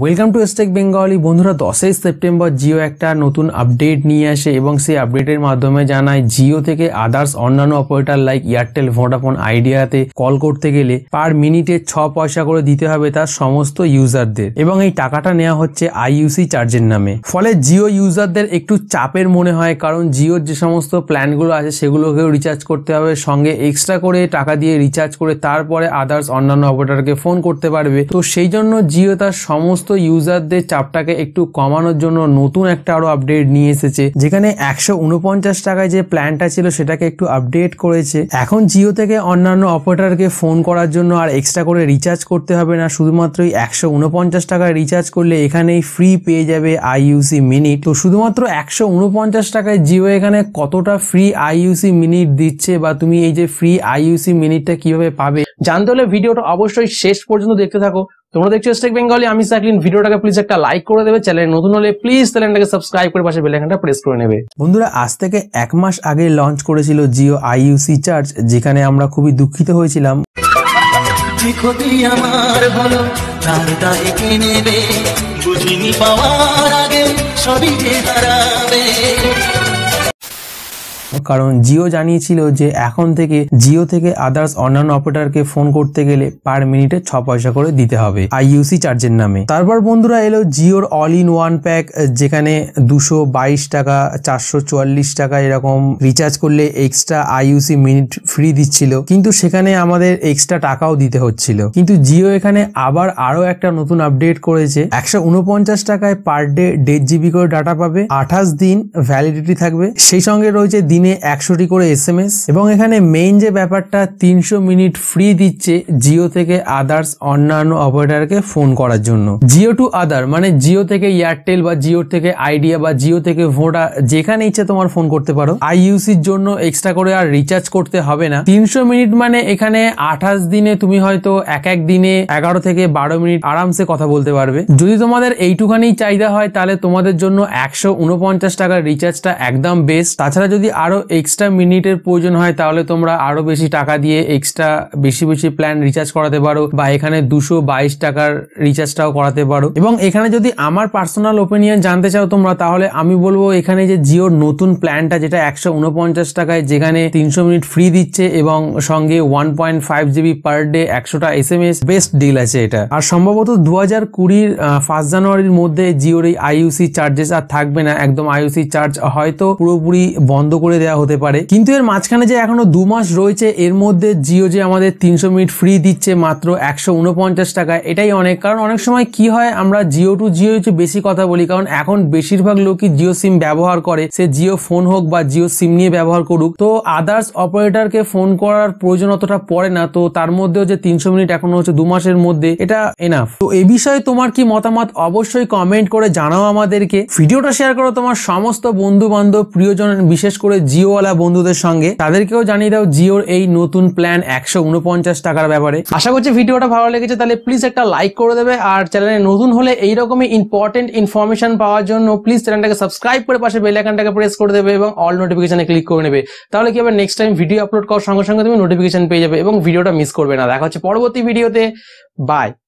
welcome to stake Bengali বন্ধুরা দশই September Jio একটা নতুন আপডেট নিয়ে আসে এবং সেই আপডেটের মাধ্যমে জানায় জিও থেকে আদার্স অন্যান্য অপারেটার লাইক এয়ারটেল ভোডাফোন আইডিয়াতে কল করতে গেলে পার মিনিটে ছ পয়সা করে দিতে হবে তার সমস্ত ইউজারদের এবং এই টাকাটা নেওয়া হচ্ছে আইইউসি চার্জের নামে ফলে জিও ইউজারদের একটু চাপের মনে হয় কারণ জিওর যে সমস্ত প্ল্যানগুলো আছে সেগুলোকেও রিচার্জ করতে হবে সঙ্গে এক্সট্রা করে টাকা দিয়ে রিচার্জ করে তারপরে আদার্স অন্যান্য অপারেটারকে ফোন করতে পারবে তো সেই জন্য জিও তার সমস্ত সমস্ত ইউজারদের চাপটাকে একটু কমানোর জন্য নতুন একটা আরো আপডেট নিয়ে এসেছে যেখানে একশো উনপঞ্চাশ টাকায় যে প্ল্যানটা ছিল সেটাকে একটু আপডেট করেছে এখন জিও থেকে অন্যান্য অপারেটরকে ফোন করার জন্য আর এক্সট্রা করে রিচার্জ করতে হবে না শুধুমাত্র একশো উনপঞ্চাশ টাকায় রিচার্জ করলে এখানেই ফ্রি পেয়ে যাবে আইইউসি মিনিট তো শুধুমাত্র একশো উনপঞ্চাশ টাকায় জিও এখানে কতটা ফ্রি আইইউসি মিনিট দিচ্ছে বা তুমি এই যে ফ্রি আইইউসি মিনিটটা কিভাবে পাবে জানতে হলে ভিডিওটা অবশ্যই শেষ পর্যন্ত দেখতে থাকো তোমরা দেখছো স্টেক বেঙ্গলি আমি সাকলিন ভিডিওটাকে প্লিজ একটা লাইক করে দেবে চ্যানেল নতুন হলে প্লিজ চ্যানেলটাকে সাবস্ক্রাইব করে পাশে বেলাইকানটা প্রেস করে নেবে বন্ধুরা আজ থেকে এক মাস আগে লঞ্চ করেছিল জিও আইইউসি চার্জ যেখানে আমরা খুবই দুঃখিত হয়েছিলাম কারণ জিও জানিয়েছিল যে এখন থেকে জিও থেকে আদার্স অন্যান্য অপারেটারকে ফোন করতে গেলে পার মিনিটে ছ পয়সা করে দিতে হবে আইইউসি চার্জের নামে তারপর বন্ধুরা এলো জিওর অল ইন ওয়ান প্যাক যেখানে দুশো বাইশ টাকা চারশো চুয়াল্লিশ টাকা এরকম রিচার্জ করলে এক্সট্রা আইইউসি মিনিট ফ্রি দিচ্ছিল কিন্তু সেখানে আমাদের এক্সট্রা টাকাও দিতে হচ্ছিল কিন্তু জিও এখানে আবার আরো একটা নতুন আপডেট করেছে একশো উনপঞ্চাশ টাকায় পার ডে দেড় জিবি করে ডাটা পাবে আঠাশ দিন ভ্যালিডিটি থাকবে সেই সঙ্গে রয়েছে দিন দিনে একশোটি করে এস এম এস এবং এখানে মেইন যে ব্যাপারটা তিনশো মিনিট ফ্রি দিচ্ছে জিও থেকে আদার্স অন্যান্য অপারেটারকে ফোন করার জন্য জিও টু আদার মানে জিও থেকে এয়ারটেল বা জিও থেকে আইডিয়া বা জিও থেকে ভোডা যেখানে ইচ্ছে তোমার ফোন করতে পারো আইইউসির জন্য এক্সট্রা করে আর রিচার্জ করতে হবে না তিনশো মিনিট মানে এখানে আঠাশ দিনে তুমি হয়তো এক এক দিনে এগারো থেকে বারো মিনিট আরামসে কথা বলতে পারবে যদি তোমাদের এইটুখানেই চাহিদা হয় তাহলে তোমাদের জন্য একশো উনপঞ্চাশ টাকার রিচার্জটা একদম বেস্ট তাছাড়া যদি আর আরও এক্সট্রা মিনিটের প্রয়োজন হয় তাহলে তোমরা আরও বেশি টাকা দিয়ে এক্সট্রা বেশি বেশি প্ল্যান রিচার্জ করাতে পারো বা এখানে দুশো বাইশ টাকার রিচার্জটাও করাতে পারো এবং এখানে যদি আমার পার্সোনাল ওপিনিয়ন জানতে চাও তোমরা তাহলে আমি বলবো এখানে যে জিওর নতুন প্ল্যানটা যেটা একশো উনপঞ্চাশ টাকায় যেখানে তিনশো মিনিট ফ্রি দিচ্ছে এবং সঙ্গে one point five GB per day একশোটা S M S best deal আছে এটা আর সম্ভবত দু হাজার কুড়ির ফার্স্ট জানুয়ারির মধ্যে জিওর এই আইউসি চার্জেস আর থাকবে না একদম আইউসি চার্জ হয়তো পুরোপুরি বন্ধ করে দেওয়া হতে পারে কিন্তু এর মাঝখানে যে এখনো দু মাস রয়েছে এর মধ্যে জিও যে আমাদের তিনশো মিনিট ফ্রি দিচ্ছে মাত্র একশো উনপঞ্চাশ এটাই অনেক কারণ অনেক সময় কি হয় আমরা জিও টু জিও হচ্ছে বেশি কথা বলি কারণ এখন বেশিরভাগ লোকই জিও সিম ব্যবহার করে সে জিও ফোন হোক বা জিও সিম নিয়ে ব্যবহার করুক তো আদার্স অপারেটরকে ফোন করার প্রয়োজন অতটা পড়ে না তো তার মধ্যেও যে তিনশো মিনিট এখনো হচ্ছে দু মাসের মধ্যে এটা এনাফ তো এ বিষয়ে তোমার কি মতামত অবশ্যই কমেন্ট করে জানাও আমাদেরকে ভিডিওটা শেয়ার করো তোমার সমস্ত বন্ধু বান্ধব প্রিয়জন বিশেষ করে জিওওয়ালা বন্ধুদের সঙ্গে তাদেরকেও জানিয়ে দাও জিওর এই নতুন প্ল্যান একশো উনপঞ্চাশ টাকার ব্যাপারে আশা করছি ভিডিওটা ভালো লেগেছে তাহলে প্লিজ একটা লাইক করে দেবে আর চ্যানেলে নতুন হলে এইরকমই ইম্পর্টেন্ট ইনফরমেশন পাওয়ার জন্য প্লিজ চ্যানেলটাকে সাবস্ক্রাইব করে পাশে বেল আইকনটাকে প্রেস করে দেবে এবং অল নোটিফিকেশনে ক্লিক করে নেবে তাহলে কি হবে নেক্সট টাইম ভিডিও আপলোড করার সঙ্গে সঙ্গে তুমি নোটিফিকেশন পেয়ে যাবে এবং ভিডিওটা মিস করবে না দেখা হচ্ছে পরবর্তী ভিডিওতে বাই